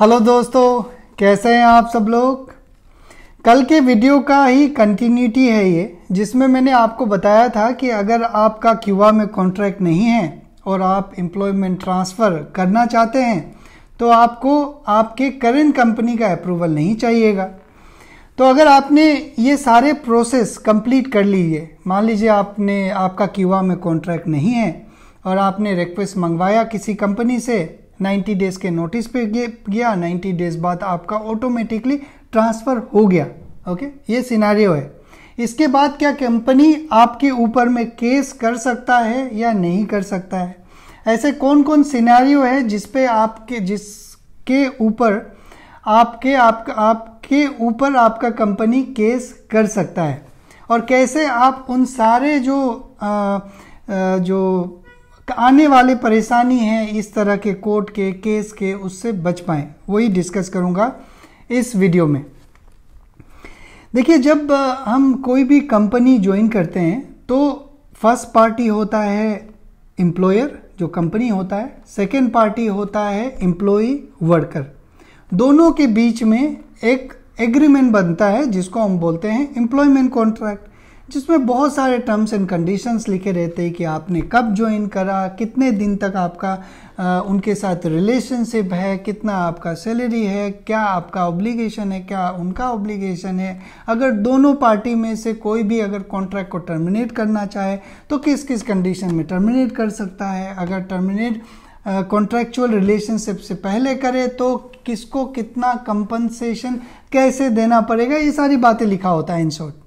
Hello दोस्तों कैसे हैं आप सब लोग कल के वीडियो का ही कंटिन्यूटी है ये जिसमें मैंने आपको बताया था कि अगर आपका क्यूआ में कॉन्ट्रैक्ट नहीं है और आप एम्प्लॉयमेंट ट्रांसफ़र करना चाहते हैं तो आपको आपके करेंट कंपनी का अप्रूवल नहीं चाहिएगा तो अगर आपने ये सारे प्रोसेस कंप्लीट कर लीजिए मान लीजिए आपने आपका क्यूआ में कॉन्ट्रैक्ट नहीं है और आपने रिक्वेस्ट मंगवाया किसी कंपनी से 90 डेज के नोटिस पे गया 90 डेज बाद आपका ऑटोमेटिकली ट्रांसफ़र हो गया ओके ये सिनारियो है इसके बाद क्या कंपनी आपके ऊपर में केस कर सकता है या नहीं कर सकता है ऐसे कौन कौन सिनारियो है जिसपे आपके जिसके ऊपर आपके आप आपके ऊपर आपका कंपनी केस कर सकता है और कैसे आप उन सारे जो आ, आ, जो आने वाले परेशानी है इस तरह के कोर्ट के केस के उससे बच पाएँ वही डिस्कस करूँगा इस वीडियो में देखिए जब हम कोई भी कंपनी ज्वाइन करते हैं तो फर्स्ट पार्टी होता है एम्प्लॉयर जो कंपनी होता है सेकेंड पार्टी होता है एम्प्लॉय वर्कर दोनों के बीच में एक एग्रीमेंट बनता है जिसको हम बोलते हैं एम्प्लॉयमेंट कॉन्ट्रैक्ट जिसमें बहुत सारे टर्म्स एंड कंडीशंस लिखे रहते हैं कि आपने कब ज्वाइन करा कितने दिन तक आपका आ, उनके साथ रिलेशनशिप है कितना आपका सैलरी है क्या आपका ऑब्लिगेशन है क्या उनका ऑब्लिगेशन है अगर दोनों पार्टी में से कोई भी अगर कॉन्ट्रैक्ट को टर्मिनेट करना चाहे तो किस किस कंडीशन में टर्मिनेट कर सकता है अगर टर्मिनेट कॉन्ट्रैक्चुअल रिलेशनशिप से पहले करे तो किसको कितना कंपनसेशन कैसे देना पड़ेगा ये सारी बातें लिखा होता है इन शॉर्ट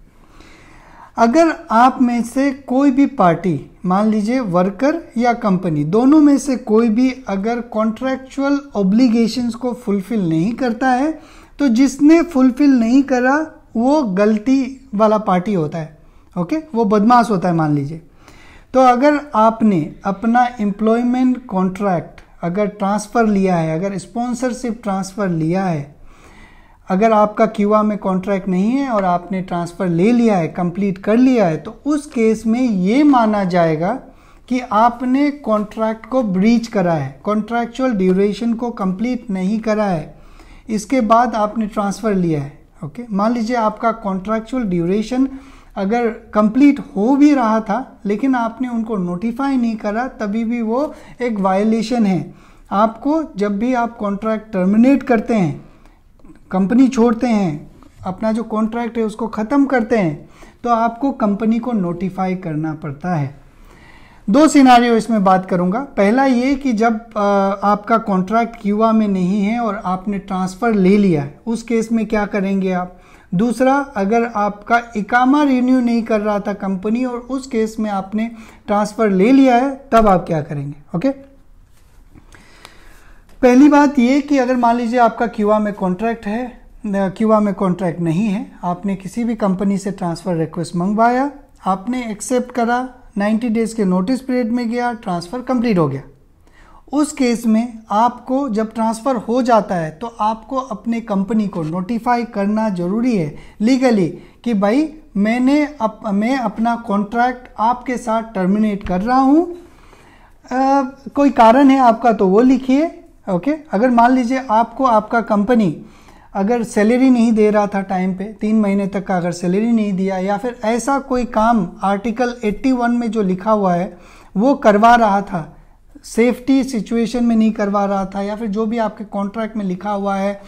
अगर आप में से कोई भी पार्टी मान लीजिए वर्कर या कंपनी दोनों में से कोई भी अगर कॉन्ट्रैक्चुअल ऑब्लिगेशंस को फुलफिल नहीं करता है तो जिसने फुलफिल नहीं करा वो गलती वाला पार्टी होता है ओके वो बदमाश होता है मान लीजिए तो अगर आपने अपना एम्प्लॉयमेंट कॉन्ट्रैक्ट अगर ट्रांसफ़र लिया है अगर स्पॉन्सरशिप ट्रांसफ़र लिया है अगर आपका क्यूआ में कॉन्ट्रैक्ट नहीं है और आपने ट्रांसफ़र ले लिया है कंप्लीट कर लिया है तो उस केस में ये माना जाएगा कि आपने कॉन्ट्रैक्ट को ब्रीच करा है कॉन्ट्रैक्चुअल ड्यूरेशन को कंप्लीट नहीं करा है इसके बाद आपने ट्रांसफ़र लिया है ओके मान लीजिए आपका कॉन्ट्रैक्चुअल ड्यूरेशन अगर कंप्लीट हो भी रहा था लेकिन आपने उनको नोटिफाई नहीं करा तभी भी वो एक वायलेशन है आपको जब भी आप कॉन्ट्रैक्ट टर्मिनेट करते हैं कंपनी छोड़ते हैं अपना जो कॉन्ट्रैक्ट है उसको ख़त्म करते हैं तो आपको कंपनी को नोटिफाई करना पड़ता है दो सिनारियों इसमें बात करूंगा पहला ये कि जब आपका कॉन्ट्रैक्ट क्यूआ में नहीं है और आपने ट्रांसफ़र ले लिया है उस केस में क्या करेंगे आप दूसरा अगर आपका इकामा रिन्यू नहीं कर रहा था कंपनी और उस केस में आपने ट्रांसफ़र ले लिया है तब आप क्या करेंगे ओके okay? पहली बात ये कि अगर मान लीजिए आपका क्यूआ में कॉन्ट्रैक्ट है क्यूआ में कॉन्ट्रैक्ट नहीं है आपने किसी भी कंपनी से ट्रांसफ़र रिक्वेस्ट मंगवाया आपने एक्सेप्ट करा 90 डेज़ के नोटिस पीरियड में गया ट्रांसफ़र कंप्लीट हो गया उस केस में आपको जब ट्रांसफ़र हो जाता है तो आपको अपने कंपनी को नोटिफाई करना ज़रूरी है लीगली कि भाई मैंने अप, मैं अपना कॉन्ट्रैक्ट आपके साथ टर्मिनेट कर रहा हूँ कोई कारण है आपका तो वो लिखिए ओके अगर मान लीजिए आपको आपका कंपनी अगर सैलरी नहीं दे रहा था टाइम पे तीन महीने तक का अगर सैलरी नहीं दिया या फिर ऐसा कोई काम आर्टिकल 81 में जो लिखा हुआ है वो करवा रहा था सेफ्टी सिचुएशन में नहीं करवा रहा था या फिर जो भी आपके कॉन्ट्रैक्ट में लिखा हुआ है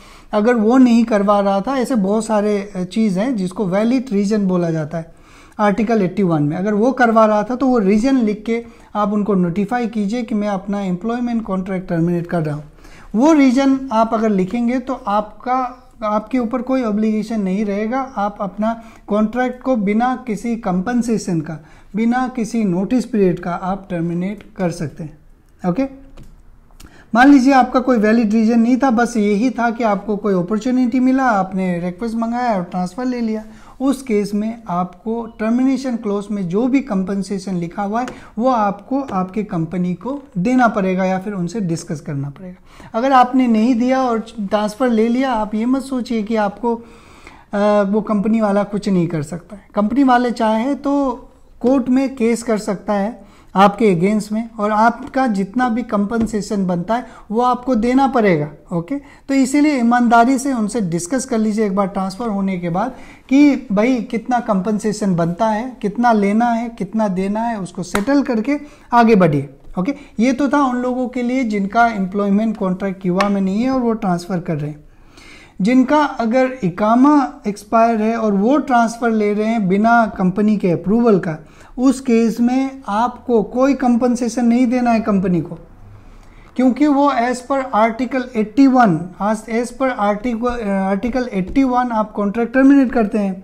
अगर वो नहीं करवा रहा था ऐसे बहुत सारे चीज़ हैं जिसको वैलिड रीजन बोला जाता है आर्टिकल 81 में अगर वो करवा रहा था तो वो रीजन लिख के आप उनको नोटिफाई कीजिए कि मैं अपना एम्प्लॉयमेंट कॉन्ट्रैक्ट टर्मिनेट कर रहा हूँ वो रीजन आप अगर लिखेंगे तो आपका आपके ऊपर कोई ऑब्लिगेशन नहीं रहेगा आप अपना कॉन्ट्रैक्ट को बिना किसी कंपनसेशन का बिना किसी नोटिस पीरियड का आप टर्मिनेट कर सकते हैं ओके मान लीजिए आपका कोई वैलिड रीजन नहीं था बस यही था कि आपको कोई अपॉर्चुनिटी मिला आपने रिक्वेस्ट मंगाया और ट्रांसफ़र ले लिया उस केस में आपको टर्मिनेशन क्लोज में जो भी कंपनसेशन लिखा हुआ है वो आपको आपके कंपनी को देना पड़ेगा या फिर उनसे डिस्कस करना पड़ेगा अगर आपने नहीं दिया और ट्रांसफ़र ले लिया आप ये मत सोचिए कि आपको आ, वो कंपनी वाला कुछ नहीं कर सकता है कंपनी वाले चाहे तो कोर्ट में केस कर सकता है आपके अगेंस्ट में और आपका जितना भी कंपनसेशन बनता है वो आपको देना पड़ेगा ओके तो इसीलिए ईमानदारी से उनसे डिस्कस कर लीजिए एक बार ट्रांसफ़र होने के बाद कि भाई कितना कंपनसेशन बनता है कितना लेना है कितना देना है उसको सेटल करके आगे बढ़िए ओके ये तो था उन लोगों के लिए जिनका एम्प्लॉयमेंट कॉन्ट्रैक्ट युवा में नहीं है और वो ट्रांसफ़र कर रहे हैं जिनका अगर इकामा एक्सपायर है और वो ट्रांसफ़र ले रहे हैं बिना कंपनी के अप्रूवल का उस केस में आपको कोई कंपनसेशन नहीं देना है कंपनी को क्योंकि वो as per article 81 one as per article article eighty आप कॉन्ट्रैक्ट टर्मिनेट करते हैं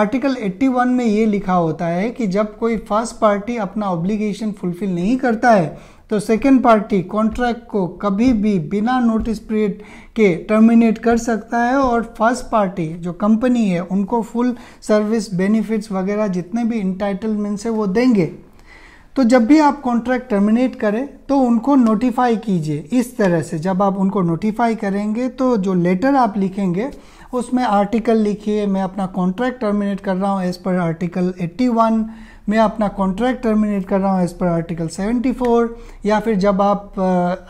आर्टिकल 81 में ये लिखा होता है कि जब कोई फर्स्ट पार्टी अपना ऑब्लिगेशन फुलफिल नहीं करता है तो सेकेंड पार्टी कॉन्ट्रैक्ट को कभी भी बिना नोटिस पीरियड के टर्मिनेट कर सकता है और फर्स्ट पार्टी जो कंपनी है उनको फुल सर्विस बेनिफिट्स वगैरह जितने भी इंटाइटलमेंट्स है वो देंगे तो जब भी आप कॉन्ट्रैक्ट टर्मिनेट करें तो उनको नोटिफाई कीजिए इस तरह से जब आप उनको नोटिफाई करेंगे तो जो लेटर आप लिखेंगे उसमें आर्टिकल लिखिए मैं अपना कॉन्ट्रैक्ट टर्मिनेट कर रहा हूँ एज़ पर आर्टिकल एट्टी मैं अपना कॉन्ट्रैक्ट टर्मिनेट कर रहा हूँ एज़ पर आर्टिकल 74 या फिर जब आप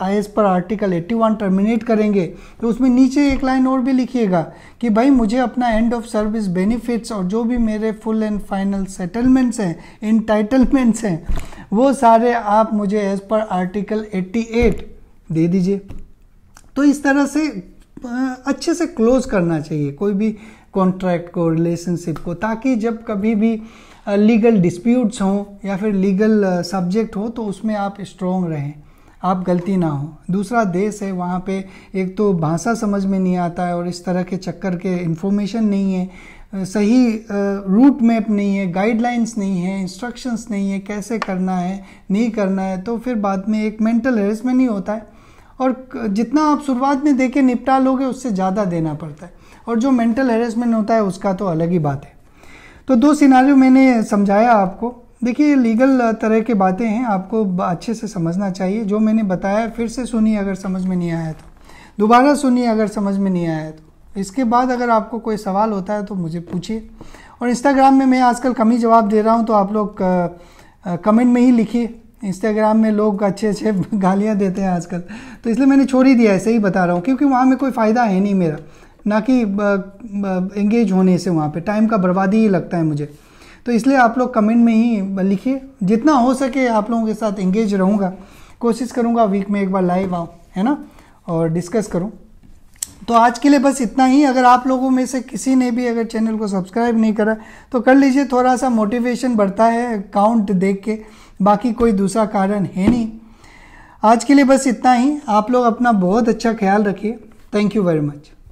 एज़ पर आर्टिकल 81 टर्मिनेट करेंगे तो उसमें नीचे एक लाइन और भी लिखिएगा कि भाई मुझे अपना एंड ऑफ सर्विस बेनिफिट्स और जो भी मेरे फुल एंड फाइनल सेटलमेंट्स हैं इंटाइटलमेंट्स हैं वो सारे आप मुझे एज़ पर आर्टिकल 88 दे दीजिए तो इस तरह से uh, अच्छे से क्लोज करना चाहिए कोई भी कॉन्ट्रैक्ट को रिलेशनशिप को ताकि जब कभी भी लीगल डिस्प्यूट्स हों या फिर लीगल सब्जेक्ट हो तो उसमें आप स्ट्रॉन्ग रहें आप गलती ना हो दूसरा देश है वहाँ पे एक तो भाषा समझ में नहीं आता है और इस तरह के चक्कर के इन्फॉर्मेशन नहीं है सही रूट मैप नहीं है गाइडलाइंस नहीं है इंस्ट्रक्शंस नहीं है कैसे करना है नहीं करना है तो फिर बाद में एक मेंटल हेरसमेंट ही होता है और जितना आप शुरुआत में देखे निपटा लोगे उससे ज़्यादा देना पड़ता है और जो मेंटल हेरसमेंट होता है उसका तो अलग ही बात है तो दो सिनारियों मैंने समझाया आपको देखिए लीगल तरह के बातें हैं आपको अच्छे से समझना चाहिए जो मैंने बताया फिर से सुनिए अगर समझ में नहीं आया तो दोबारा सुनिए अगर समझ में नहीं आया तो इसके बाद अगर आपको कोई सवाल होता है तो मुझे पूछिए और इंस्टाग्राम में मैं आजकल कमी जवाब दे रहा हूँ तो आप लोग कमेंट में ही लिखिए इंस्टाग्राम में लोग अच्छे अच्छे गालियाँ देते हैं आजकल तो इसलिए मैंने छोड़ ही दिया ऐसे ही बता रहा हूँ क्योंकि वहाँ में कोई फ़ायदा है नहीं मेरा ना कि एंगेज होने से वहाँ पे टाइम का बर्बादी ही लगता है मुझे तो इसलिए आप लोग कमेंट में ही लिखिए जितना हो सके आप लोगों के साथ एंगेज रहूँगा कोशिश करूँगा वीक में एक बार लाइव आऊँ है ना और डिस्कस करूँ तो आज के लिए बस इतना ही अगर आप लोगों में से किसी ने भी अगर चैनल को सब्सक्राइब नहीं करा तो कर लीजिए थोड़ा सा मोटिवेशन बढ़ता है काउंट देख के बाकी कोई दूसरा कारण है नहीं आज के लिए बस इतना ही आप लोग अपना बहुत अच्छा ख्याल रखिए थैंक यू वेरी मच